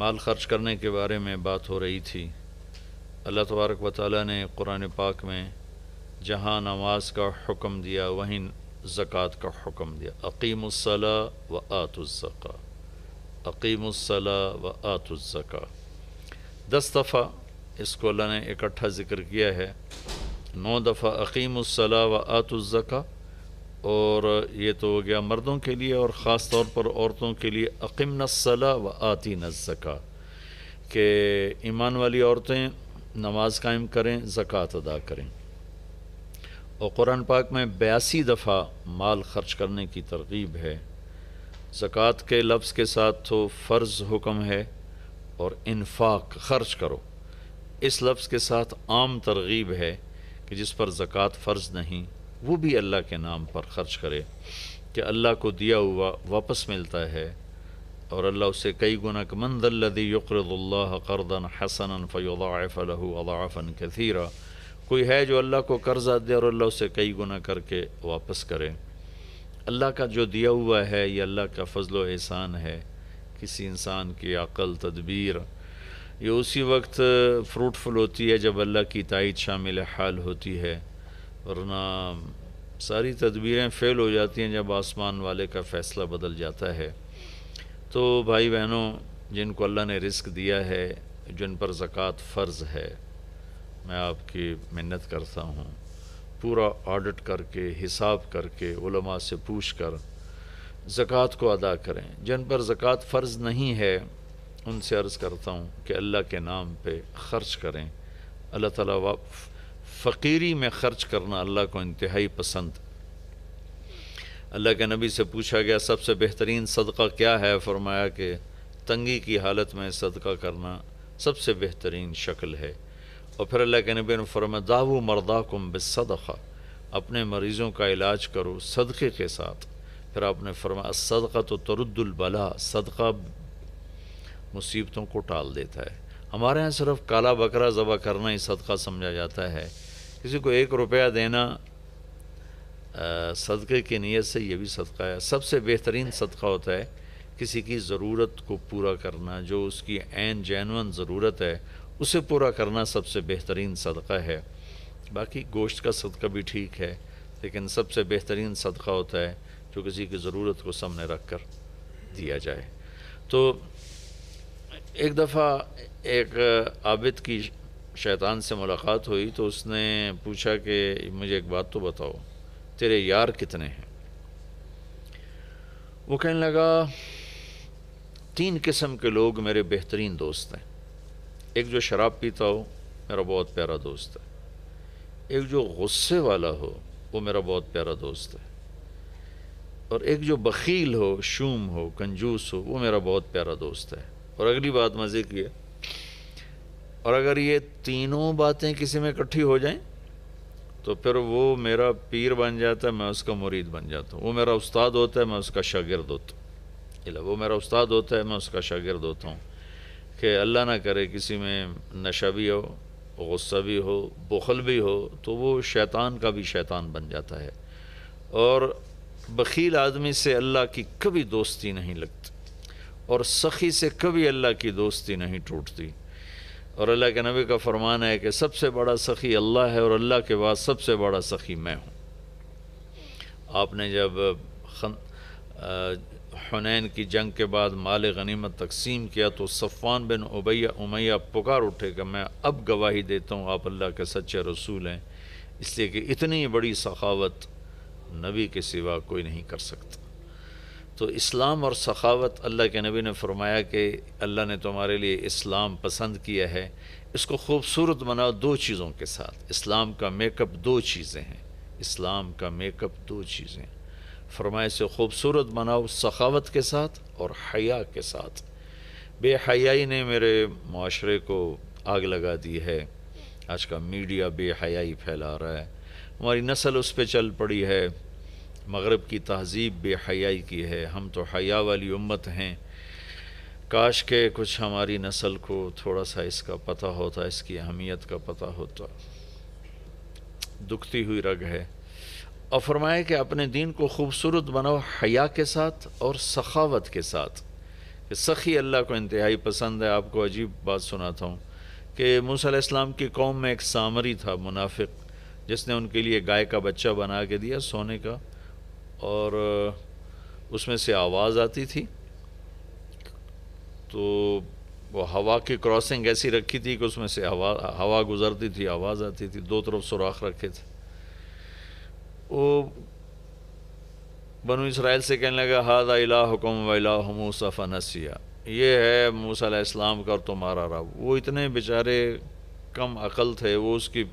माल खर्च करने के बारे में बात हो रही थी अल्लाह तबारक व वाली ने कुरान पाक में जहाँ नमाज का हुक्म दिया वहीं ज़क़़त का हुक्म दिया अकीमसला व आतुज़क़ा अकीमसला व आतुज़क़ा दस दफ़ा इसको अल्लाह ने इकट्ठा ज़िक्र किया है नौ दफ़ा अकीमसला व आतुज़क़ा और ये तो हो गया मर्दों के लिए और ख़ास तौर पर औरतों के लिए अकीम नसला व आती नज़का के ईमान वाली औरतें नमाज कायम करें ज़क़़त अदा करें और कुरान पाक में बयासी दफ़ा माल ख़र्च करने की तरगीब है ज़क़़त के लफ्ज़ के साथ तो फ़र्ज़ हुक्म है और इन्फाक ख़र्च करो इस लफ्ज़ के साथ आम तरगीब है कि जिस पर ज़क़़त फ़र्ज़ नहीं वो भी अल्लाह के नाम पर ख़र्च करे कि अल्लाह को दिया हुआ वापस मिलता है और अल्लाह उसे कई गुना का मंदी यक्रदुल्ला करदन हसन फ़ैफ़लफ़न कथीरा कोई है जो अल्लाह को कर्ज़ा दे और अल्लाह उसे कई गुना करके वापस करे अल्लाह का जो दिया हुआ है ये अल्लाह का फ़जल एहसान है किसी इंसान की अक़ल तदबीर ये उसी वक्त फ्रूटफुल होती है जब अल्लाह की तइद शामिल हाल होती है वरना सारी तदबीरें फेल हो जाती हैं जब आसमान वाले का फ़ैसला बदल जाता है तो भाई बहनों जिनको अल्लाह ने रिस्क दिया है जिन पर ज़क़़त फ़र्ज़ है मैं आपकी मिन्नत करता हूँ पूरा ऑडिट करके हिसाब करके उलमा से पूछ कर ज़क़़त को अदा करें जिन पर ज़क़़त फ़र्ज़ नहीं है उनसे अर्ज़ करता हूँ कि अल्लाह के नाम पर ख़र्च करें अल्लाह ताला फ़कीरी में ख़र्च करना अल्लाह को इंतहाई पसंद अल्लाह के नबी से पूछा गया सबसे बेहतरीन सदका क्या है फरमाया कि तंगी की हालत में सदका करना सबसे बेहतरीन शक्ल है और फिर अल्लाह के नबी ने फरमाया दाऊ मरदा कुम बदखा अपने मरीज़ों का इलाज करो सदक़े के साथ फिर आपने फरमाया सदका तो तरदुलबला सदका मुसीबतों को टाल देता है हमारे यहाँ सिर्फ काला बकरा ज़बा करना ही सदका समझा जाता है किसी को एक रुपया देना सदक़े की नीयत से यह भी सदका है सबसे बेहतरीन सदका होता है किसी की ज़रूरत को पूरा करना जो उसकी एन जैनवन ज़रूरत है उसे पूरा करना सबसे बेहतरीन सदका है बाकी गोश्त का सदका भी ठीक है लेकिन सबसे बेहतरीन सदका होता है जो किसी की ज़रूरत को सामने रख कर दिया जाए तो एक दफ़ा एक आबिद की शैतान से मुलाकात हुई तो उसने पूछा कि मुझे एक बात तो बताओ तेरे यार कितने हैं वो कहने लगा तीन किस्म के लोग मेरे बेहतरीन दोस्त हैं एक जो शराब पीता हो मेरा बहुत प्यारा दोस्त है एक जो गुस्से वाला हो वो मेरा बहुत प्यारा दोस्त है और एक जो बखील हो शूम हो कंजूस हो वो मेरा बहुत प्यारा दोस्त है और अगली बात मज़े की है और अगर ये तीनों बातें किसी में इकट्ठी हो जाएं तो फिर वो मेरा पीर बन जाता है मैं उसका मुरीद बन जाता हूँ वो मेरा उस्ताद होता है मैं उसका शागिर्द होता हूँ वो मेरा उस्ताद होता है मैं उसका शागिर्द होता हूँ कि अल्लाह ना करे किसी में नशा भी हो गुस्सा भी हो बुखल भी हो तो वो शैतान का भी शैतान बन जाता है और बखील आदमी से अल्लाह की कभी दोस्ती नहीं लगती और सखी से कभी अल्लाह की दोस्ती नहीं टूटती और अल्लाह के नबी का फरमान है कि सबसे बड़ा सखी अल्लाह है और अल्लाह के बाद सबसे बड़ा सखी मैं हूँ आपने जब हनैन हुनैन की जंग के बाद माल गनीमत तकसीम किया तो सफ़ान बिन उबैया उमैया पुकार उठे कि मैं अब गवाही देता हूँ आप अल्लाह के सच्चे रसूल हैं इसलिए कि इतनी बड़ी सखावत नबी के सिवा कोई नहीं कर सकता तो इस्लाम और सखावत अल्लाह के नबी ने फरमाया कि अल्लाह ने तुम्हारे लिए इस्लाम पसंद किया है इसको खूबसूरत बनाओ दो चीज़ों के साथ इस्लाम का मेकअप दो चीज़ें हैं इस्लाम का मेकअप दो चीज़ें फरमाए से खूबसूरत बनाओ सखावत के साथ और हया के साथ बेहयाई ने मेरे माशरे को आग लगा दी है आज का मीडिया बेहयाई फैला रहा है हमारी नस्ल उस पर चल पड़ी है मगरब की तहजीब बेहयाई की है हम तो हया वाली उम्मत हैं काश के कुछ हमारी नस्ल को थोड़ा सा इसका पता होता इसकी अहमियत का पता होता दुखती हुई रग है और फरमाए कि अपने दीन को खूबसूरत बनाओ हया के साथ और सखावत के साथ कि सखी अल्लाह को इंतहाई पसंद है आपको अजीब बात सुनाता हूँ कि मूसा इस्लाम की कौम में एक सामरी था मुनाफिक जिसने उनके लिए गाय का बच्चा बना के दिया सोने का और उसमें से आवाज़ आती थी तो वो हवा की क्रॉसिंग ऐसी रखी थी कि उसमें से हवा हवा गुजरती थी आवाज़ आती थी दो तरफ सुराख रखे थे वो बनु इसराइल से कहने लगा हादा इला हुकुम वला मूसा ये है मूसा इस्लाम का और तुम्हारा रब वो इतने बेचारे कम अकल थे वो उसकी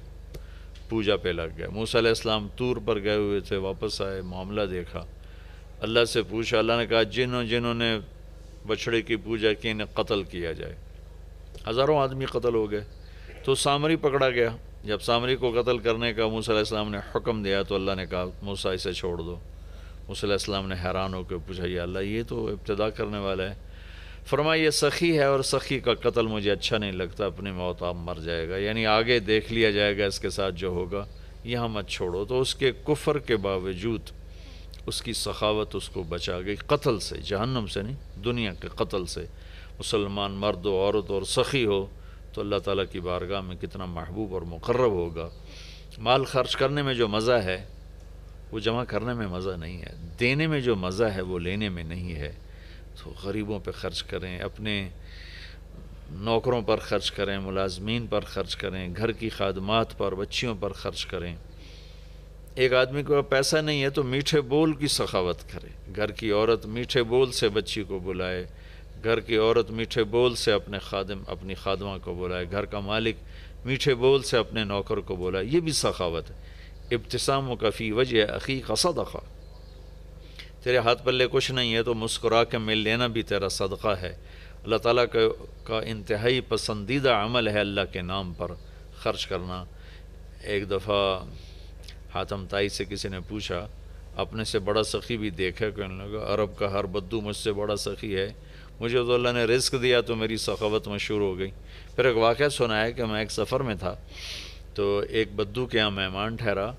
पूजा पे लग गए इस्लाम तूर पर गए हुए थे वापस आए मामला देखा अल्लाह से पूछा अल्लाह ने कहा जिन्हों जिन्होंने बछड़े की पूजा की इन्हें कत्ल किया जाए हज़ारों आदमी कत्ल हो गए तो सामरी पकड़ा गया जब सामरी को कत्ल करने का मूसम ने हुक्म दिया तो अल्लाह ने कहा मूसा इसे छोड़ दो मूसम ने हैरान होकर पूछा ये अल्लाह ये तो इब्तदा करने वाला है फरमाइए ये सखी है और सखी का कत्ल मुझे अच्छा नहीं लगता अपनी मौत आप मर जाएगा यानी आगे देख लिया जाएगा इसके साथ जो होगा यहाँ मत छोड़ो तो उसके कुफर के बावजूद उसकी सखावत उसको बचा गई कत्ल से जहन्नम से नहीं दुनिया के कत्ल से मुसलमान मर्द हो औरत और सखी हो तो अल्लाह ताला की बारगाह में कितना महबूब और मुकर्रब होगा माल खर्च करने में जो मज़ा है वो जमा करने में मज़ा नहीं है देने में जो मज़ा है वो लेने में नहीं है तो गरीबों पर ख़र्च करें अपने नौकरों पर ख़र्च करें मुलाजमीन पर ख़र्च करें घर की खादमात पर बच्चियों पर ख़र्च करें एक आदमी को पैसा नहीं है तो मीठे बोल की सखावत करें घर की औरत मीठे बोल से बच्ची को बुलाए घर की औरत मीठे बोल से अपने खादम अपनी खादमा को बुलाए घर का मालिक मीठे बोल से अपने नौकर को बुलाए ये भी सखावत है इब्तसाम कफ़ी वजह अखी का सदखा तेरे हाथ पल्ले कुछ नहीं है तो मुस्कुरा के मिल लेना भी तेरा सदका है अल्लाह ताला का, का इंतहाई पसंदीदा अमल है अल्लाह के नाम पर ख़र्च करना एक दफ़ा हातम ताई से किसी ने पूछा अपने से बड़ा सखी भी देखा कहने लगा अरब का हर बद्दू मुझसे बड़ा सखी है मुझे तो अल्लाह ने रिस्क दिया तो मेरी सखावत मशहूर हो गई फिर एक वाक़ सुनाया कि मैं एक सफ़र में था तो एक बद्दू के यहाँ मेहमान ठहरा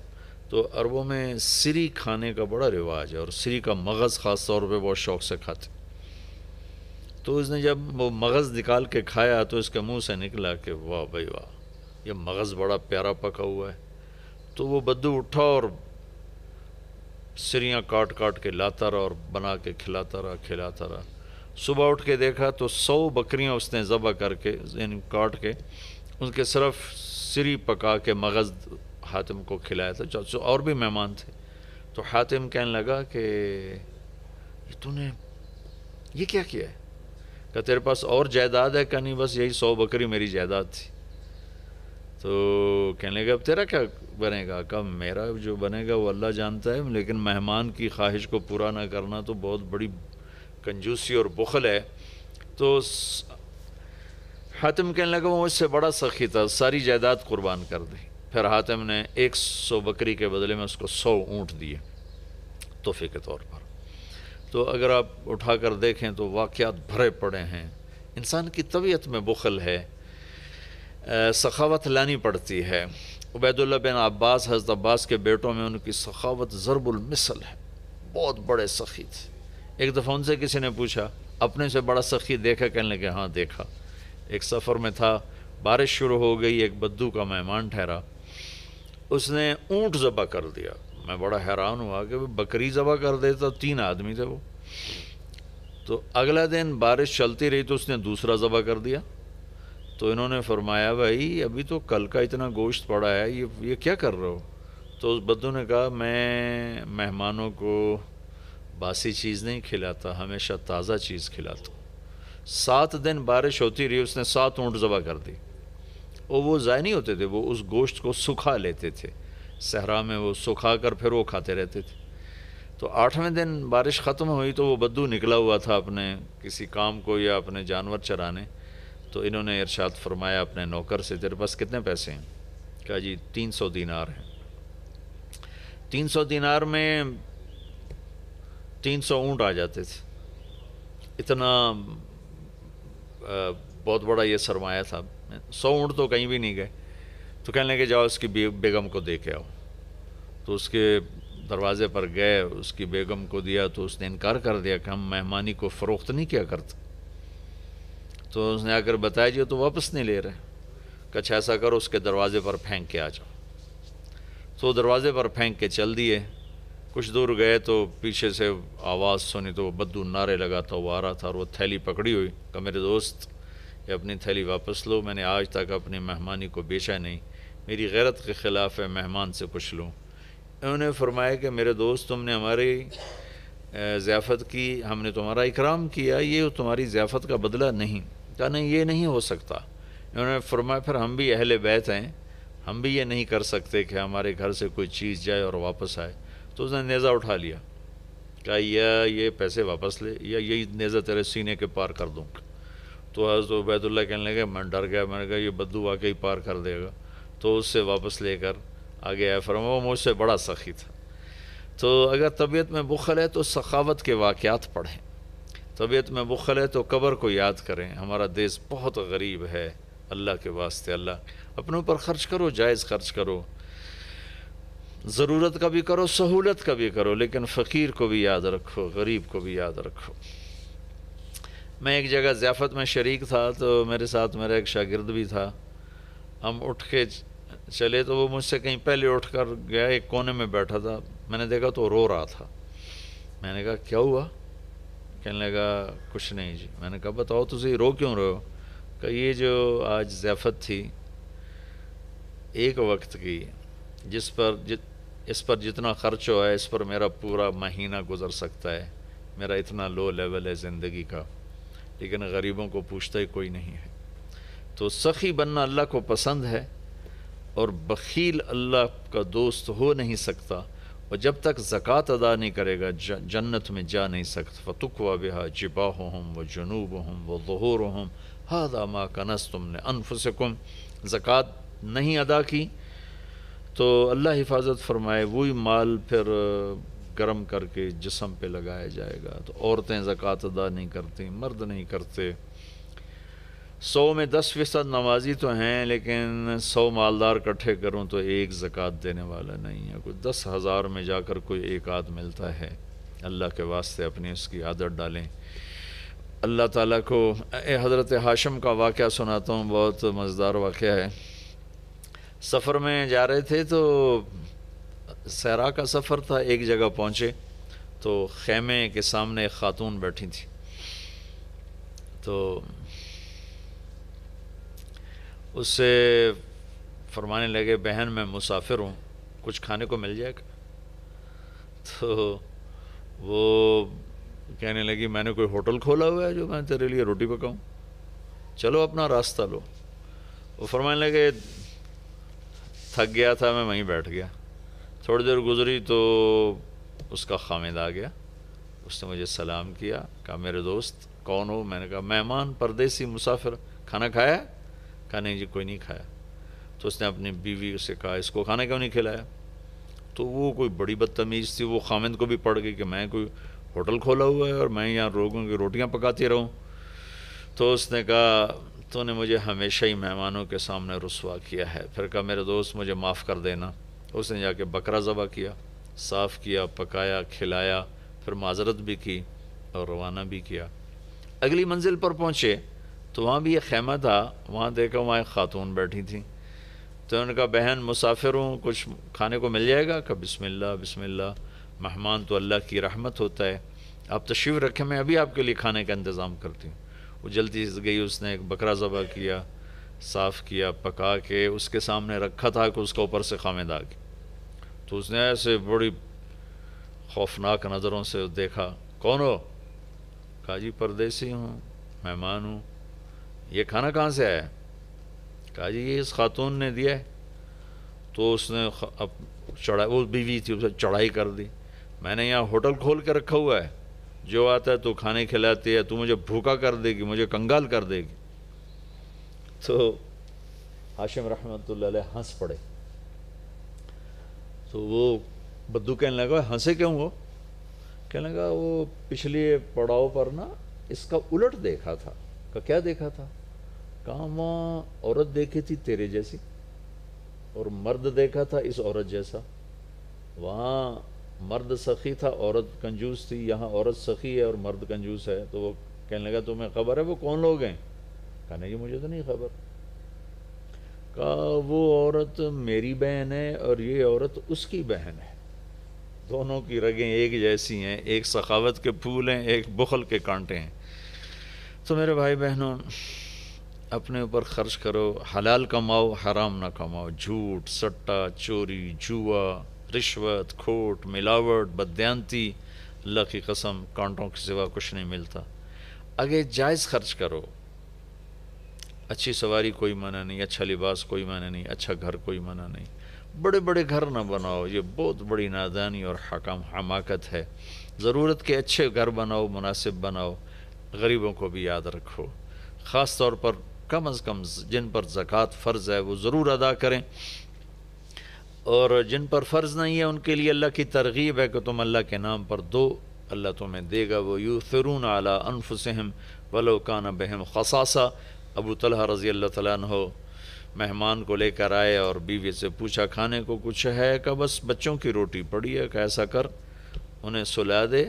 तो अरबों में सिरी खाने का बड़ा रिवाज है और सिरी का मगज़ ख़ास तौर पे बहुत शौक़ से खाते तो उसने जब वो मगज़ निकाल के खाया तो इसके मुंह से निकला कि वाह भाई वाह ये मगज़ बड़ा प्यारा पका हुआ है तो वो बद्दू उठा और सिरियाँ काट काट के लाता रहा और बना के खिलाता रहा खिलाता रहा सुबह उठ के देखा तो सौ बकरियाँ उसने ज़बह करके काट के उनके सिर्फ सिरी पका के मगज़ हातिम को खिलाया था जो और भी मेहमान थे तो हातिम कहने लगा कि तूने ये क्या किया है क्या तेरे पास और जायदाद है क्या नहीं बस यही सौ बकरी मेरी जायदाद थी तो कहने लगे अब तेरा क्या बनेगा कब मेरा जो बनेगा वो अल्लाह जानता है लेकिन मेहमान की ख्वाहिश को पूरा ना करना तो बहुत बड़ी कंजूसी और बुखल है तो हातिम कहने लगा वो इससे बड़ा सखी था सारी जायदाद कुर्बान कर दी फिर हातिम ने एक सौ बकरी के बदले में उसको सौ ऊँट दिए तोहफे के तौर पर तो अगर आप उठा कर देखें तो वाक़ात भरे पड़े हैं इंसान की तबीयत में बुखल है सखावत लानी पड़ती है उबैदुल्ला बिन अब्बास हजरत अब्बास के बेटों में उनकी सखावत ज़रबुलमिसल है बहुत बड़े सखी थे एक दफ़ा उनसे किसी ने पूछा अपने से बड़ा सखी देखा कहने लगे हाँ देखा एक सफ़र में था बारिश शुरू हो गई एक बद्दू का मेहमान ठहरा उसने ऊँट ज़बा कर दिया मैं बड़ा हैरान हुआ कि बकरी ज़बा कर देता तो तीन आदमी थे वो तो अगला दिन बारिश चलती रही तो उसने दूसरा ज़बा कर दिया तो इन्होंने फरमाया भाई अभी तो कल का इतना गोश्त पड़ा है ये ये क्या कर रहे हो तो उस बद्दू ने कहा मैं मेहमानों को बासी चीज़ नहीं खिलाता हमेशा ताज़ा चीज़ खिलाता सात दिन बारिश होती रही उसने सात ऊँट ज़बा कर दी और वो ज़ाय नहीं होते थे वो उस गोश्त को सुखा लेते थे सहरा में वो सुखा कर फिर वो खाते रहते थे तो आठवें दिन बारिश ख़त्म हुई तो वो बद्दू निकला हुआ था अपने किसी काम को या अपने जानवर चराने तो इन्होंने इरशाद फरमाया अपने नौकर से तेरे पास कितने पैसे हैं क्या जी तीन सौ दिनार हैं तीन सौ दिनार में तीन सौ ऊँट आ जाते थे इतना आ, बहुत बड़ा ये सरमाया था सौ ऊँट तो कहीं भी नहीं गए तो कहने लगे जाओ उसकी बेगम को दे के आओ तो उसके दरवाजे पर गए उसकी बेगम को दिया तो उसने इनकार कर दिया कि हम मेहमानी को फ़रोख्त नहीं किया करते तो उसने आकर बताया जी तो वापस नहीं ले रहे कच्छ ऐसा करो उसके दरवाजे पर फेंक के आ जाओ तो दरवाजे पर फेंक के चल दिए कुछ दूर गए तो पीछे से आवाज़ सुनी तो वो बद्दू नारे लगाता हुआ आ रहा था और वो थैली पकड़ी हुई का मेरे दोस्त कि अपनी थैली वापस लो मैंने आज तक अपनी मेहमानी को बेचा नहीं मेरी गैरत के ख़िलाफ़ है मेहमान से पूछ लूँ उन्होंने फरमाया कि मेरे दोस्त तुमने हमारी ज़ियाफ़त की हमने तुम्हारा इकराम किया ये तुम्हारी ज़ियाफ़त का बदला नहीं कहा नहीं ये नहीं हो सकता उन्होंने फरमाया फिर हम भी अहल बैत हैं हम भी ये नहीं कर सकते कि हमारे घर से कोई चीज़ जाए और वापस आए तो उसने नेज़ा उठा लिया क्या या ये पैसे वापस ले या यही नेज़ा तेरे सीने के पार कर दूँगा तो आज तो बैतुल्ला कहने लगे मैं डर गया मैंने कहा ये बद्दू वाकई पार कर देगा तो उससे वापस लेकर आगे आया फरमा वो मुझसे बड़ा सखी था तो अगर तबीयत में बुखल है तो सखावत के वाक़ात पढ़ें तबीयत में बुखल है तो कबर को याद करें हमारा देश बहुत गरीब है अल्लाह के वास्ते अल्लाह अपने ऊपर ख़र्च करो जायज़ खर्च करो ज़रूरत का भी करो सहूलत का भी करो लेकिन फ़कीर को भी याद रखो गरीब को भी याद रखो मैं एक जगह ज़ियाफ़त में शरीक था तो मेरे साथ मेरा एक शागिर्द भी था हम उठ के चले तो वो मुझसे कहीं पहले उठ कर गया एक कोने में बैठा था मैंने देखा तो रो रहा था मैंने कहा क्या हुआ कहने लगा कुछ नहीं जी मैंने कहा बताओ तुझे रो क्यों रहे हो कहा ये जो आज ज़ियाफ़त थी एक वक्त की जिस पर जित इस पर जितना खर्च हुआ है इस पर मेरा पूरा महीना गुजर सकता है मेरा इतना लो लेवल है ज़िंदगी का लेकिन गरीबों को पूछता ही कोई नहीं है तो सखी बनना अल्लाह को पसंद है और बखील अल्लाह का दोस्त हो नहीं सकता और जब तक ज़क़़त अदा नहीं करेगा जन्नत में जा नहीं सकता फ़तुक बिहा जिबाह हम व जनूब हम व ظहूर हम हादा माँ कनस तुमने अनफुसकुम ज़क़़त नहीं अदा की तो अल्लाह हिफाजत फरमाए वही माल फिर गर्म करके जिसम पे लगाया जाएगा तो औरतें ज़क़़त अदा नहीं करती मर्द नहीं करते सौ में दस फ़ीसद नमाजी तो हैं लेकिन सौ मालदार इकट्ठे करूँ तो एक ज़क़़त देने वाला नहीं है कुछ दस हज़ार में जाकर कोई एक आध मिलता है अल्लाह के वास्ते अपनी उसकी आदत डालें अल्लाह ताला को हज़रत हाशम का वाक़ सुनाता हूँ बहुत मज़ेदार वाक़ है सफ़र में जा रहे थे तो सहरा का सफ़र था एक जगह पहुँचे तो खेमे के सामने एक ख़ातून बैठी थी तो उससे फरमाने लगे बहन मैं मुसाफिर हूँ कुछ खाने को मिल जाएगा तो वो कहने लगी मैंने कोई होटल खोला हुआ है जो मैं तेरे लिए रोटी पकाऊँ चलो अपना रास्ता लो वो फरमाने लगे थक गया था मैं वहीं बैठ गया थोड़ी देर गुजरी तो उसका खामिद आ गया उसने मुझे सलाम किया कहा मेरे दोस्त कौन हो मैंने कहा मेहमान परदेसी मुसाफिर खाना खाया कहा नहीं जी कोई नहीं खाया तो उसने अपनी बीवी से कहा इसको खाना क्यों नहीं खिलाया तो वो कोई बड़ी बदतमीज़ थी वो खामिद को भी पड़ गई कि मैं कोई होटल खोला हुआ है और मैं यहाँ लोगों की रोटियाँ पकाती रहूँ तो उसने कहा तूने मुझे हमेशा ही मेहमानों के सामने रसवा किया है फिर कहा मेरे दोस्त मुझे माफ़ कर देना उसने जाके बकरा ज़बा किया साफ़ किया पकाया खिलाया फिर माजरत भी की और रवाना भी किया अगली मंजिल पर पहुँचे तो वहाँ भी एक खेमा था वहाँ देखा वहाँ एक ख़ातून बैठी थी तो उनका बहन मुसाफिर हूँ कुछ खाने को मिल जाएगा कब बिस्मिल्लाह बिस्मिल्लाह मेहमान तो अल्लाह की रहमत होता है आप तशरीफ़ रखें मैं अभी आपके लिए खाने का इंतज़ाम करती हूँ वो जल्दी से गई उसने एक बकरा ज़बा किया साफ़ किया पका के उसके सामने रखा था कि उसके ऊपर से खामेद आ गया तो उसने ऐसे बड़ी खौफनाक नज़रों से देखा कौन हो कहा जी परदेसी हूँ मेहमान हूँ ये खाना कहाँ से आया कहा जी ये इस खातून ने दिया है तो उसने अब चढ़ाई वो बीवी थी उसे चढ़ाई कर दी मैंने यहाँ होटल खोल के रखा हुआ है जो आता है तो खाने खिलाती है तू मुझे भूखा कर देगी मुझे कंगाल कर देगी तो हाशिम रहमत हंस पड़े तो वो बद्दू कहने लगा हंसे हाँ क्यों वो कहने लगा वो पिछले पड़ाव पर ना इसका उलट देखा था का क्या देखा था कहा वहाँ औरत देखी थी तेरे जैसी और मर्द देखा था इस औरत जैसा वहाँ मर्द सखी था औरत कंजूस थी यहाँ औरत सखी है और मर्द कंजूस है तो वो कहने लगा तुम्हें खबर है वो कौन लोग हैं कहने की मुझे तो नहीं खबर का वो औरत मेरी बहन है और ये औरत उसकी बहन है दोनों की रगें एक जैसी हैं एक सखावत के फूल हैं एक बुखल के कांटे हैं तो मेरे भाई बहनों अपने ऊपर ख़र्च करो हलाल कमाओ हराम ना कमाओ झूठ सट्टा चोरी जुआ रिश्वत खोट मिलावट बदयांती अल्लाह की कसम कांटों के सिवा कुछ नहीं मिलता आगे जायज़ खर्च करो अच्छी सवारी कोई माना नहीं अच्छा लिबास कोई माना नहीं अच्छा घर कोई माना नहीं बड़े बड़े घर ना बनाओ ये बहुत बड़ी नादानी और हकाम हमाकत है ज़रूरत के अच्छे घर बनाओ मुनासिब बनाओ गरीबों को भी याद रखो ख़ास तौर पर कम अज़ कम जिन पर ज़क़़त फ़र्ज़ है वो ज़रूर अदा करें और जिन पर फ़र्ज़ नहीं है उनके लिए अल्लाह की तरगीब है कि तुम अल्लाह के नाम पर दो अल्लाह तुम्हें देगा वो यू फिरून अला अनफसहम वलोकाना बहम खसासा अबू तलहा रज़ी अल्लाह हो मेहमान को लेकर आए और बीवी से पूछा खाने को कुछ है क्या बस बच्चों की रोटी पड़ी है कैसा कर उन्हें सुला दे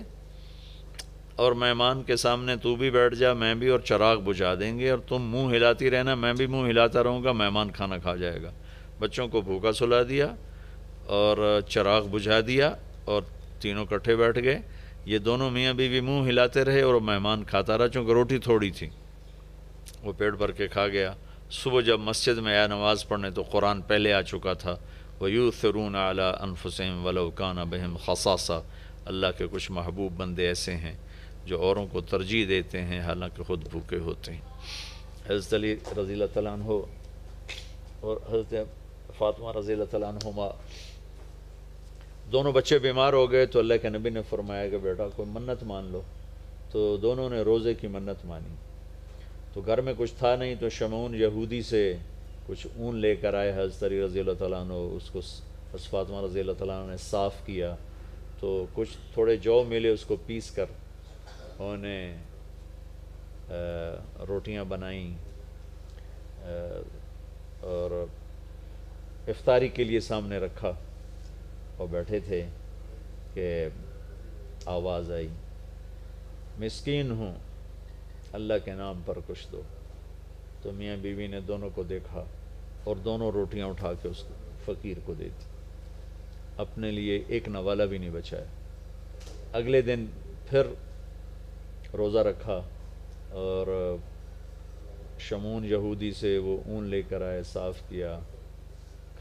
और मेहमान के सामने तू भी बैठ जा मैं भी और चराग बुझा देंगे और तुम मुंह हिलाती रहना मैं भी मुंह हिलाता रहूँगा मेहमान खाना खा जाएगा बच्चों को भूखा सुला दिया और चराग बुझा दिया और तीनों इकट्ठे बैठ गए ये दोनों मियाँ बीवी मुँह हिलाते रहे और मेहमान खाता रहा चूँकि रोटी थोड़ी थी वो पेट भर के खा गया सुबह जब मस्जिद में आया नमाज़ पढ़ने तो कुरान पहले आ चुका था यू सरून अला अनफसम वलोकान बहम खसासा अल्लाह के कुछ महबूब बंदे ऐसे हैं जो औरों को तरजीह देते हैं हालांकि ख़ुद भूखे होते हैं हज़रत अली रज़ी तैन हो और हज़रत फ़ातमा रज़ी तैन हुमा दोनों बच्चे बीमार हो गए तो अल्लाह के नबी ने फरमाया कि बेटा कोई मन्नत मान लो तो दोनों ने रोज़े की मन्नत मानी तो घर में कुछ था नहीं तो शमून यहूदी से कुछ ऊन लेकर आए तरी रज़ी अल्लाह उसको हस फातमा रज़ी तु ने साफ़ किया तो कुछ थोड़े जौ मिले उसको पीस कर उन्होंने रोटियां बनाई और इफ्तारी के लिए सामने रखा और बैठे थे कि आवाज़ आई मस्किन हूँ अल्लाह के नाम पर कुछ दो तो मियाँ बीवी ने दोनों को देखा और दोनों रोटियां उठा के उस फ़कीर को दे दी अपने लिए एक नवाला भी नहीं बचाया अगले दिन फिर रोज़ा रखा और शमून यहूदी से वो ऊन लेकर आए साफ़ किया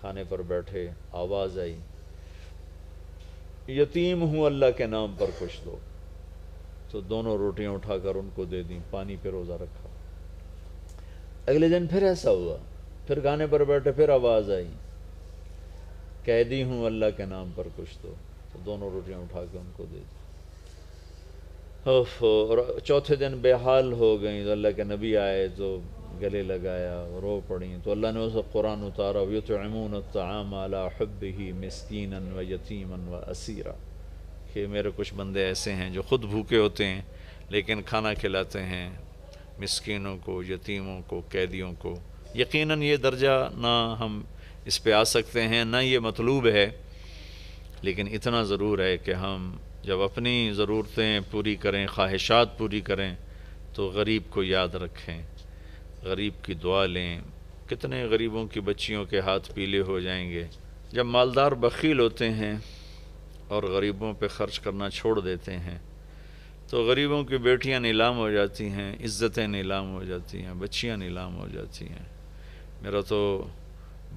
खाने पर बैठे आवाज़ आई यतीम हूँ अल्लाह के नाम पर कुछ दो तो दोनों रोटियां उठाकर उनको दे दी पानी पे रोज़ा रखा अगले दिन फिर ऐसा हुआ फिर गाने पर बैठे फिर आवाज़ आई कह दी हूँ अल्लाह के नाम पर कुछ तो, तो दोनों रोटियाँ उठा कर उनको दे दी और चौथे दिन बेहाल हो गई तो अल्लाह के नबी आए तो गले लगाया रो पड़ी तो अल्लाह ने उसे कुरान उतारा यो तो अमून तमाम अला हब ही मस्किन व यतीमन व असीरा कि मेरे कुछ बंदे ऐसे हैं जो ख़ुद भूखे होते हैं लेकिन खाना खिलाते हैं मिसकिनों को यतीमों को कैदियों को यकीनन ये दर्जा ना हम इस पे आ सकते हैं ना ये मतलूब है लेकिन इतना ज़रूर है कि हम जब अपनी ज़रूरतें पूरी करें ख्वाहिशात पूरी करें तो गरीब को याद रखें गरीब की दुआ लें कितने गरीबों की बच्चियों के हाथ पीले हो जाएंगे जब मालदार बखील होते हैं और गरीबों पे ख़र्च करना छोड़ देते हैं तो गरीबों की बेटियां नीलाम हो जाती हैं इज़्ज़तें नीलाम हो जाती हैं बच्चियां नीलाम हो जाती हैं मेरा तो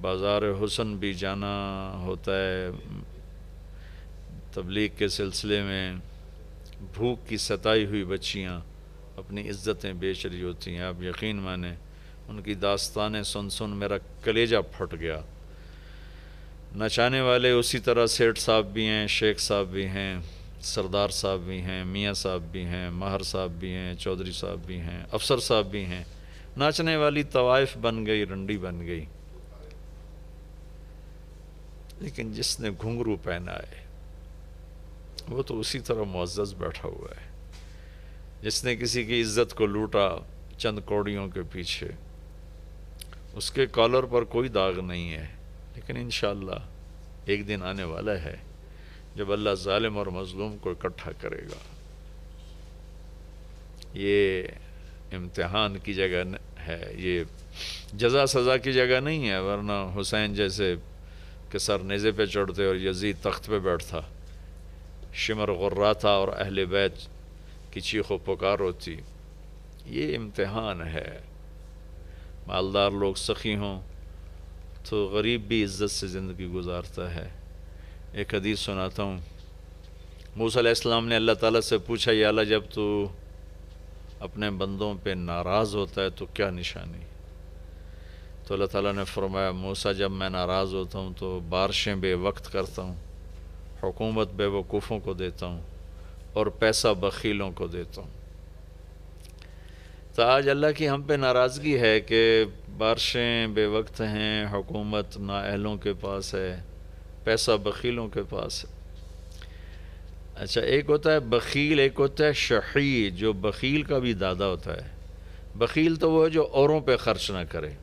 बाज़ार हुसन भी जाना होता है तबलीग के सिलसिले में भूख की सताई हुई बच्चियां अपनी इज़्ज़तें बेच रही होती हैं आप यकीन माने उनकी दास्तानें सुन सुन मेरा कलेजा फट गया नचाने वाले उसी तरह सेठ साहब भी हैं शेख साहब भी हैं सरदार साहब भी हैं मियाँ साहब भी हैं महर साहब भी हैं चौधरी साहब भी हैं अफसर साहब भी हैं नाचने वाली तवाइफ बन गई रंडी बन गई लेकिन जिसने घुंघरू पहना है वो तो उसी तरह मुआज़ बैठा हुआ है जिसने किसी की इज्जत को लूटा चंद कौड़ियों के पीछे उसके कॉलर पर कोई दाग नहीं है लेकिन इन एक दिन आने वाला है जब अल्लाह ालम और मज़लूम को इकट्ठा करेगा ये इम्तहान की जगह है ये जजा सज़ा की जगह नहीं है वरना हुसैन जैसे के सर नज़े पे चढ़ते और यजीद तख्त पे बैठता शिमर गुर्रा था और अहल बैच की चीखो पुकार होती ये इम्तहान है मालदार लोग सखी हों तो गरीब भी इज़्ज़त से ज़िंदगी गुजारता है एक हदीस सुनाता हूँ मूसम ने अल्लाह ताला से पूछा या अल्लाह जब तू अपने बंदों पे नाराज़ होता है तो क्या निशानी तो अल्लाह ताला ने फरमाया मूसा जब मैं नाराज़ होता हूँ तो बारिशें बेवक्त करता हूँ हुकूमत बेवकूफ़ों को देता हूँ और पैसा बखीलों को देता हूँ तो आज अल्लाह की हम पे नाराज़गी है कि बारिशें बेवक्त हैं हुकूमत नाअहलों के पास है पैसा बखीलों के पास है अच्छा एक होता है बखील एक होता है शही जो बखील का भी दादा होता है बखील तो वो है जो औरों पे ख़र्च ना करे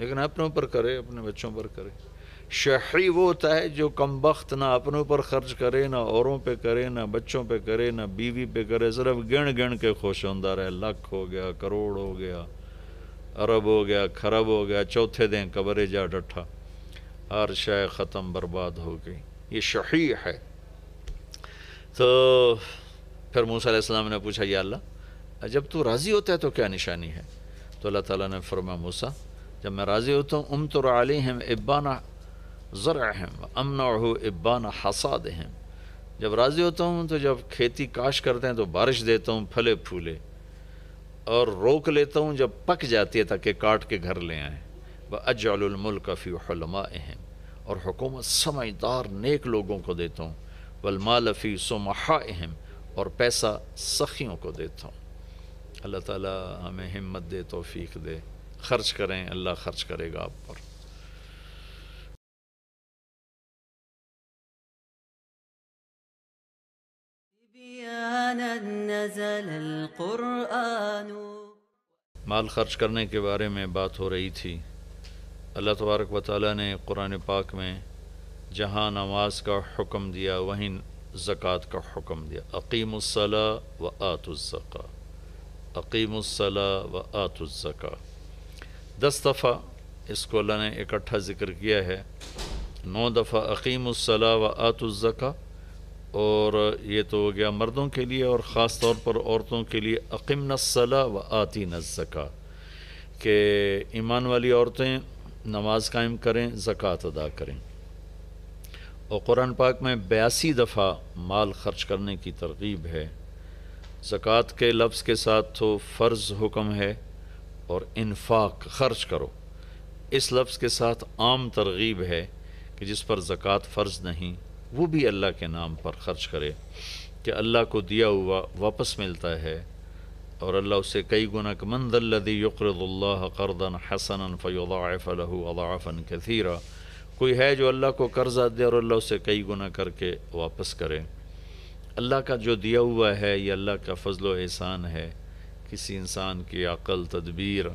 लेकिन अपनों पर करे अपने बच्चों पर करे शही वो होता है जो कम वक्त ना अपनों पर ख़र्च करे ना औरों पे करे ना बच्चों पे करे ना बीवी पे करे सिर्फ गिण गिण के खुश होंदा रहे लख हो गया करोड़ हो गया अरब हो गया खरब हो गया चौथे दिन कबरे जा डठा हर शय ख़त्म बर्बाद हो गई ये शही है तो फिर मूसा ने पूछा या अल्लाह जब तू राज़ी होता है तो क्या निशानी है तो अल्लाह ताला ने फरमा मूसा जब मैं राज़ी होता हूँ उम तो आली हम इब्बाना ज़रा हम अमन हो इब्बाना हसाद हम जब राज़ी होता हूँ तो जब खेती काश करते हैं तो बारिश देता हूँ फले फूले और रोक लेता हूँ जब पक जाती है ताकि काट के घर ले आए व का फ़ीमा अहम और हुकूमत समझदार नेक लोगों को देता हूँ वलमाल फ़ी सुमहा अहम और पैसा सखियों को देता हूँ अल्लाह ताली हमें हिम्मत दे तोफ़ी दे ख़र्च करें अल्लाह ख़र्च करेगा आप पर माल खर्च करने के बारे में बात हो रही थी अल्लाह तबारक व वाली ने कुरान पाक में जहाँ नमाज का हुक्म दिया वहीं ज़क़़त का हुक्म दिया अकीमसला व आतुज़क़ा अकीमसला व आतुज़क़ा दस दफ़ा इसको अल्लाह ने इकट्ठा ज़िक्र किया है नौ दफ़ा अकीमसला व आतुज़क़ा और ये तो हो गया मर्दों के लिए और ख़ास तौर पर औरतों के लिए अकीम नसला व आती नज़का के ईमान वाली औरतें नमाज कायम करें ज़क़़त अदा करें और कुरान पाक में बयासी दफ़ा माल ख़र्च करने की तरगीब है ज़क़़त के लफ्ज़ के साथ तो फ़र्ज़ हुक्म है और इन्फाक ख़र्च करो इस लफ्ज़ के साथ आम तरगीब है कि जिस पर ज़क़़त फ़र्ज़ नहीं वो भी अल्लाह के नाम पर ख़र्च करे कि अल्लाह को दिया हुआ वापस मिलता है और अल्लाह उसे कई गुना मंदी यक्रदुल्ला करदन हसन फ़ैफ़न कथीरा कोई है जो अल्लाह को कर्ज़ा दे और अल्लाह उसे कई गुना करके वापस करे अल्लाह का जो दिया हुआ है ये अल्लाह का फ़जल एहसान है किसी इंसान की अक़ल तदबीर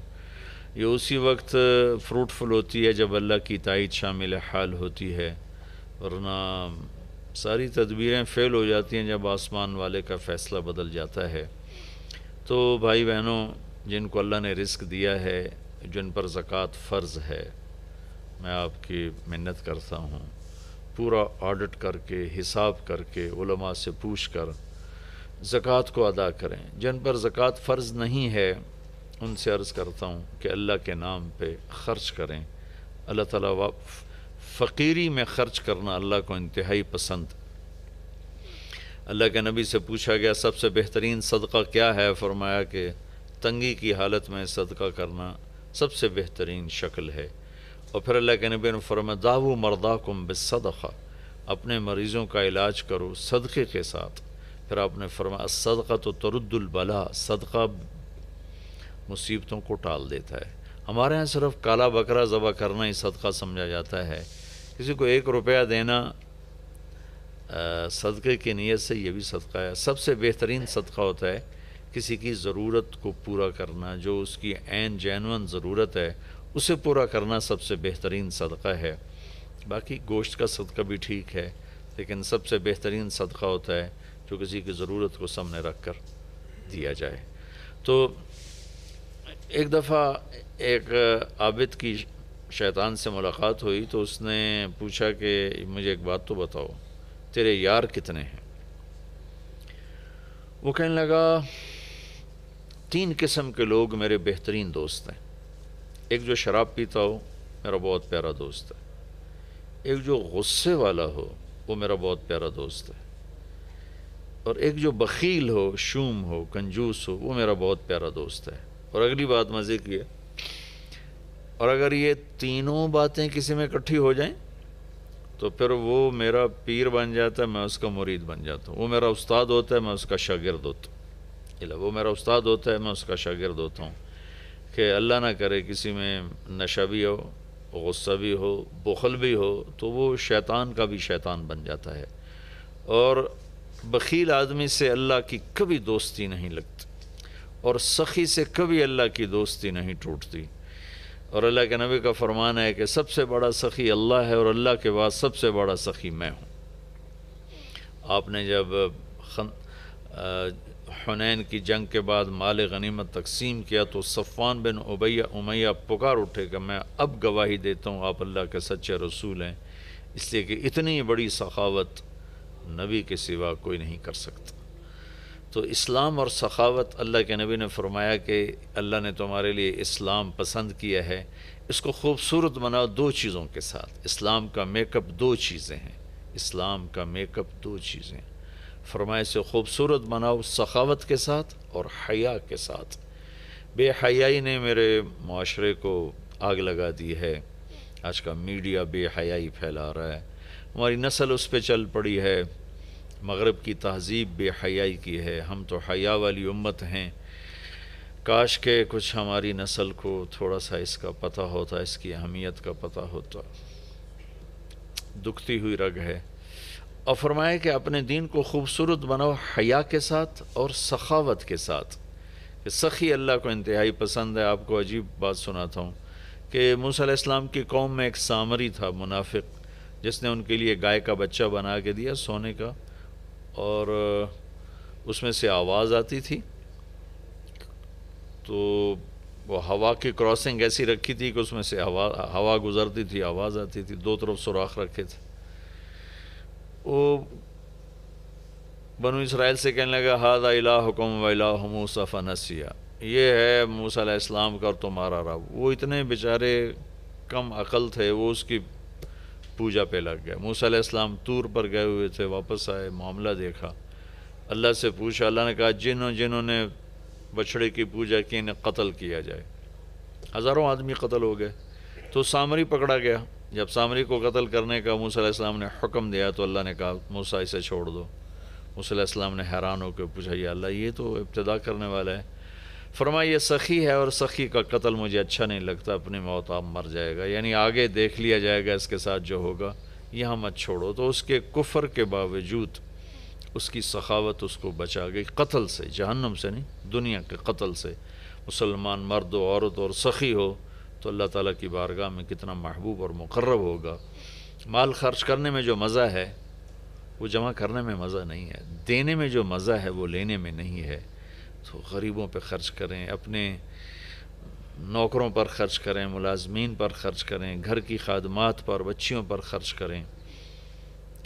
ये उसी वक्त फ्रूटफुल होती है जब अल्लाह की तइद शामिल हाल होती है वरना सारी तदबीरें फेल हो जाती हैं जब आसमान वाले का फ़ैसला बदल जाता है तो भाई बहनों जिनको अल्लाह ने रिस्क दिया है जिन पर ज़क़़त फ़र्ज़ है मैं आपकी मिन्नत करता हूँ पूरा ऑडिट करके हिसाब करके उलमा से पूछ कर ज़क़़त को अदा करें जिन पर ज़क़़त फ़र्ज़ नहीं है उनसे अर्ज़ करता हूँ कि अल्लाह के नाम पर ख़र्च करें अल्लाह ताला फ़कीरी में ख़र्च करना अल्लाह को इंतहाई पसंद अल्लाह के नबी से पूछा गया सबसे बेहतरीन सदका क्या है फरमाया कि तंगी की हालत में सदका करना सबसे बेहतरीन शक्ल है और फिर अल्लाह के नबी ने फरमाया दाऊ मरदाकुम बदखा अपने मरीज़ों का इलाज करो सदक़े के साथ फिर आपने फरमाया सदका तो तरद्दुलबला सदका मुसीबतों को टाल देता है हमारे यहाँ सिर्फ काला बकरा ज़बह करना ही सदका समझा जाता है किसी को एक रुपया देना सदक़े की नीयत से यह भी सदका है सबसे बेहतरीन सदका होता है किसी की ज़रूरत को पूरा करना जो उसकी एन जैनवन ज़रूरत है उसे पूरा करना सबसे बेहतरीन सदका है बाकी गोश्त का सदका भी ठीक है लेकिन सबसे बेहतरीन सदका होता है जो किसी की ज़रूरत को सामने रख कर दिया जाए तो एक दफ़ा एक आबिद की शैतान से मुलाकात हुई तो उसने पूछा कि मुझे एक बात तो बताओ तेरे यार कितने हैं वो कहने लगा तीन किस्म के लोग मेरे बेहतरीन दोस्त हैं एक जो शराब पीता हो मेरा बहुत प्यारा दोस्त है एक जो गुस्से वाला हो वो मेरा बहुत प्यारा दोस्त है और एक जो बखील हो शूम हो कंजूस हो वो मेरा बहुत प्यारा दोस्त है और अगली बात मज़े की है और अगर ये तीनों बातें किसी में इकट्ठी हो जाएं तो फिर वो मेरा पीर बन जाता है मैं उसका मुरीद बन जाता हूँ वो मेरा उस्ताद होता है मैं उसका शागिर्द होता हूँ वो मेरा उस्ताद होता है मैं उसका शागिर्द होता हूँ कि अल्लाह ना करे किसी में नशा भी हो गुस्सा भी हो बुखल भी हो तो वो शैतान का भी शैतान बन जाता है और बखील आदमी से अल्लाह की कभी दोस्ती नहीं लगती और सखी से कभी अल्लाह की दोस्ती नहीं टूटती और अल्लाह के नबी का फरमान है कि सबसे बड़ा सखी अल्लाह है और अल्लाह के बाद सबसे बड़ा सखी मैं हूँ आपने जब हनैन हुनैन की जंग के बाद माल गनीमत तकसीम किया तो सफ़ान बिन उबैया उमैया पुकार उठे कि मैं अब गवाही देता हूँ आप अल्लाह के सच्चे रसूल हैं इसलिए कि इतनी बड़ी सखावत नबी के सिवा कोई नहीं कर सकता तो इस्लाम और सखावत अल्लाह के नबी ने फरमाया कि अल्लाह ने तुम्हारे लिए इस्लाम पसंद किया है इसको खूबसूरत बनाओ दो चीज़ों के साथ इस्लाम का मेकअप दो चीज़ें हैं इस्लाम का मेकअप दो चीज़ें फरमाया से खूबसूरत बनाओ सखावत के साथ और हया के साथ बेहयाई ने मेरे माशरे को आग लगा दी है आज का मीडिया बेहयाई फैला रहा है हमारी नस्ल उस पर चल पड़ी है मगरब की तहजीब बेहयाई की है हम तो हया वाली उम्मत हैं काश के कुछ हमारी नस्ल को थोड़ा सा इसका पता होता इसकी अहमियत का पता होता दुखती हुई रग है और फरमाए कि अपने दीन को खूबसूरत बनाओ हया के साथ और सखावत के साथ कि सखी अल्लाह को इंतहाई पसंद है आपको अजीब बात सुनाता हूँ कि मूसम की कौम में एक सामरी था मुनाफिक जिसने उनके लिए गाय का बच्चा बना के दिया सोने का और उसमें से आवाज़ आती थी तो वो हवा की क्रॉसिंग ऐसी रखी थी कि उसमें से हवा हवा गुजरती थी आवाज़ आती थी दो तरफ सुराख रखे थे वो बनु इसराइल से कहने लगा हादा इला हुकुम वला मूसा फ़नसिया ये है मूसा इस्लाम का और तुम्हारा रब वो इतने बेचारे कम अकल थे वो उसकी पूजा पे लग गए इस्लाम तूर पर गए हुए थे वापस आए मामला देखा अल्लाह से पूछा अल्लाह ने कहा जिन्हों जिन्होंने बछड़े की पूजा की इन्हें कत्ल किया जाए हज़ारों आदमी कत्ल हो गए तो सामरी पकड़ा गया जब सामरी को कत्ल करने का मूसम ने हुक्म दिया तो अल्लाह ने कहा मूसा इसे छोड़ दो मूसम ने हैरान होकर पूछा ये अल्लाह ये तो इब्तदा करने वाला है फरमा ये सखी है और सखी का कत्ल मुझे अच्छा नहीं लगता अपनी मौत आप मर जाएगा यानी आगे देख लिया जाएगा इसके साथ जो होगा यहाँ मत छोड़ो तो उसके कुफर के बावजूद उसकी सखावत उसको बचा गई कत्ल से जहन्नम से नहीं दुनिया के कत्ल से मुसलमान मर्द औरत और सखी हो तो अल्लाह ताला की बारगाह में कितना महबूब और मुकर्रब होगा माल खर्च करने में जो मज़ा है वो जमा करने में मज़ा नहीं है देने में जो मज़ा है वो लेने में नहीं है तो गरीबों पर ख़र्च करें अपने नौकरों पर ख़र्च करें मुलाजमीन पर ख़र्च करें घर की खादमात पर बच्चियों पर ख़र्च करें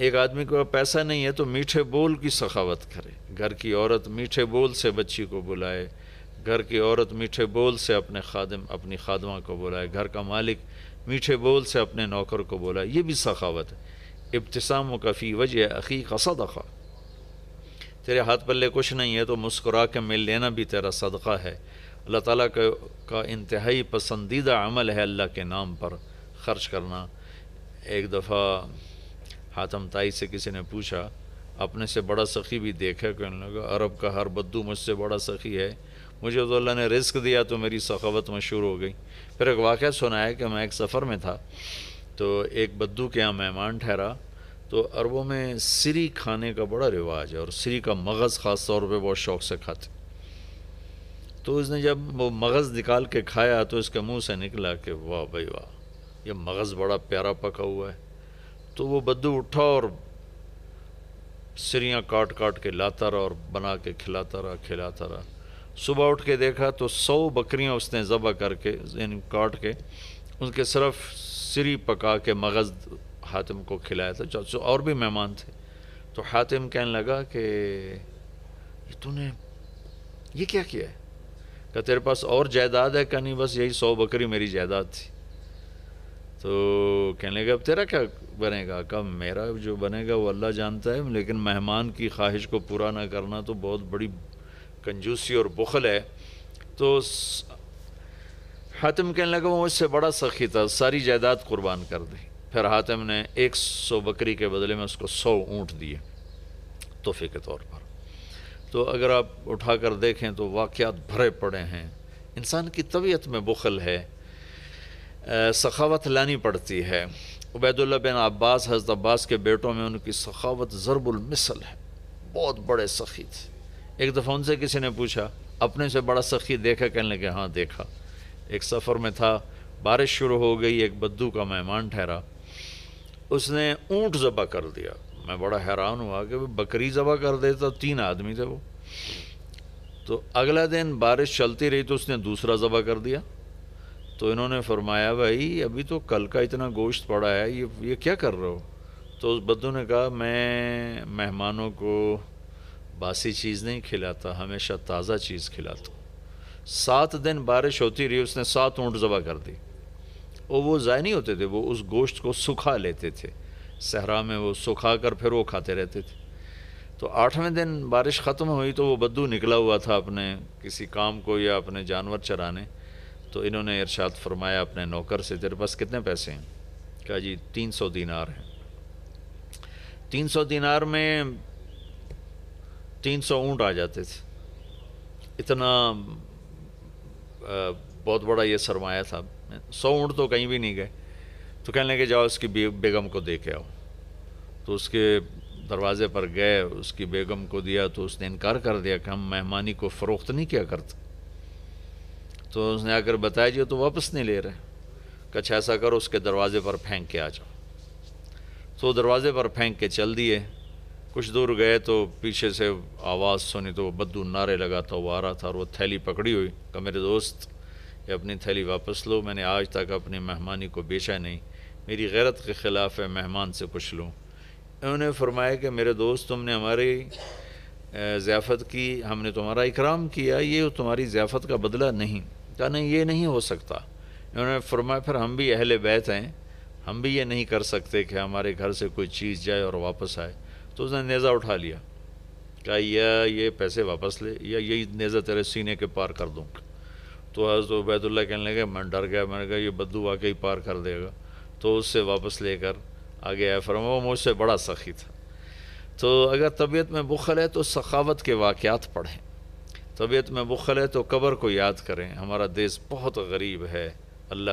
एक आदमी को पैसा नहीं है तो मीठे बोल की सखावत करें घर की औरत मीठे बोल से बच्ची को बुलाए घर की औरत मीठे बोल से अपने खादम अपनी खादमा को बुलाए घर का मालिक मीठे बोल से अपने नौकर को बुलाए ये भी सखावत है इब्तसाम कफ़ी वजह अखी का सदखा तेरे हाथ पल्ले कुछ नहीं है तो मुस्कुरा के मिल लेना भी तेरा सदका है अल्लाह ताला का, का इंतहाई पसंदीदा अमल है अल्लाह के नाम पर ख़र्च करना एक दफ़ा हाथम ताई से किसी ने पूछा अपने से बड़ा सखी भी देखा कि लगा अरब का हर बद्दू मुझसे बड़ा सखी है मुझे तो अल्लाह ने रिस्क दिया तो मेरी सखावत मशहूर हो गई फिर एक वाक़ सुनाया कि मैं एक सफ़र में था तो एक बद्दू के यहाँ मेहमान ठहरा तो अरबों में सिरी खाने का बड़ा रिवाज है और सिरी का मगज़ ख़ास तौर पे बहुत शौक़ से खाते तो उसने जब वो मगज़ निकाल के खाया तो इसके मुंह से निकला कि वाह भाई वाह ये मगज़ बड़ा प्यारा पका हुआ है तो वो बद्दू उठा और सिरियाँ काट काट के लाता रहा और बना के खिलाता रहा खिलाता रहा सुबह उठ के देखा तो सौ बकरियाँ उसने ज़बह करके काट के उनके सिर्फ सिरी पका के मगज़ हातिम को खिलाया था जो और भी मेहमान थे तो हातिम कहने लगा कि तूने ये क्या किया है क्या तेरे पास और जायदाद है कहीं बस यही सौ बकरी मेरी जायदाद थी तो कहने लगे अब तेरा क्या बनेगा कब मेरा जो बनेगा वो अल्लाह जानता है लेकिन मेहमान की ख्वाहिश को पूरा ना करना तो बहुत बड़ी कंजूसी और बुखल है तो हातिम कहने लगा वो मुझसे बड़ा सखी था सारी जायदाद कुर्बान कर दी फिर हातिम ने एक सौ बकरी के बदले में उसको सौ ऊँट दिए तोहफे के तौर पर तो अगर आप उठा कर देखें तो वाक़ात भरे पड़े हैं इंसान की तबीयत में बुखल है सखावत लानी पड़ती है उबैदुल्ला बिन अब्बास हजरत अब्बास के बेटों में उनकी सखावत ज़रबुलमिसल है बहुत बड़े सखी थे एक दफ़ा उनसे किसी ने पूछा अपने से बड़ा सखी देखा कहने लगे हाँ देखा एक सफ़र में था बारिश शुरू हो गई एक बद्दू का मेहमान ठहरा उसने ऊँट ज़बा कर दिया मैं बड़ा हैरान हुआ कि बकरी ज़बा कर दे तो तीन आदमी थे वो तो अगला दिन बारिश चलती रही तो उसने दूसरा ज़बा कर दिया तो इन्होंने फरमाया भाई अभी तो कल का इतना गोश्त पड़ा है ये ये क्या कर रहे हो तो उस बद्दू ने कहा मैं मेहमानों को बासी चीज़ नहीं खिलाता हमेशा ताज़ा चीज़ खिलाता सात दिन बारिश होती रही उसने सात ऊँट ज़बा कर दी और वो ज़ाय नहीं होते थे वो उस गोश्त को सुखा लेते थे सहरा में वो सुखा कर फिर वो खाते रहते थे तो आठवें दिन बारिश ख़त्म हुई तो वो बद्दू निकला हुआ था अपने किसी काम को या अपने जानवर चराने तो इन्होंने इरशाद फरमाया अपने नौकर से तेरे पास कितने पैसे हैं कहा जी तीन सौ दीनार हैं तीन सौ दीनार में तीन सौ ऊँट आ जाते थे इतना आ, बहुत बड़ा ये सरमाया था सौ ऊँट तो कहीं भी नहीं गए तो कहने लगे जाओ उसकी बेगम को दे के आओ तो उसके दरवाज़े पर गए उसकी बेगम को दिया तो उसने इनकार कर दिया कि हम मेहमानी को फ़रोख्त नहीं किया करते तो उसने आकर बताया जी तो वापस नहीं ले रहे कच्छ ऐसा करो उसके दरवाज़े पर फेंक के आ जाओ तो दरवाज़े पर फेंक के चल दिए कुछ दूर गए तो पीछे से आवाज़ सुनी तो वो बद्दू नारे लगाता हुआ आ रहा था और वो थैली पकड़ी हुई का मेरे दोस्त कि अपनी थैली वापस लो मैंने आज तक अपनी मेहमानी को बेचा नहीं मेरी गैरत के ख़िलाफ़ है मेहमान से पूछ लूँ उन्होंने फरमाया कि मेरे दोस्त तुमने हमारी ज़ियाफ़त की हमने तुम्हारा इकराम किया ये तुम्हारी ज़ियाफ़त का बदला नहीं क्या नहीं ये नहीं हो सकता उन्होंने फरमाया फिर हम भी अहले बैत हैं हम भी ये नहीं कर सकते कि हमारे घर से कोई चीज़ जाए और वापस आए तो उसने नेज़ा उठा लिया क्या या ये पैसे वापस ले या यही नेज़ा तेरे सीने के पार कर दूँगा तो हज़रत तो उबैदुल्ला कहने लगे मैं डर गया मैंने कहा ये बद्दू वाकई पार कर देगा तो उससे वापस लेकर आगे आया फरमा वो मुझसे बड़ा सखी था तो अगर तबीयत में बुखल है तो सखावत के वाक़ात पढ़ें तबीयत में बुखल है तो कबर को याद करें हमारा देश बहुत गरीब है अल्लाह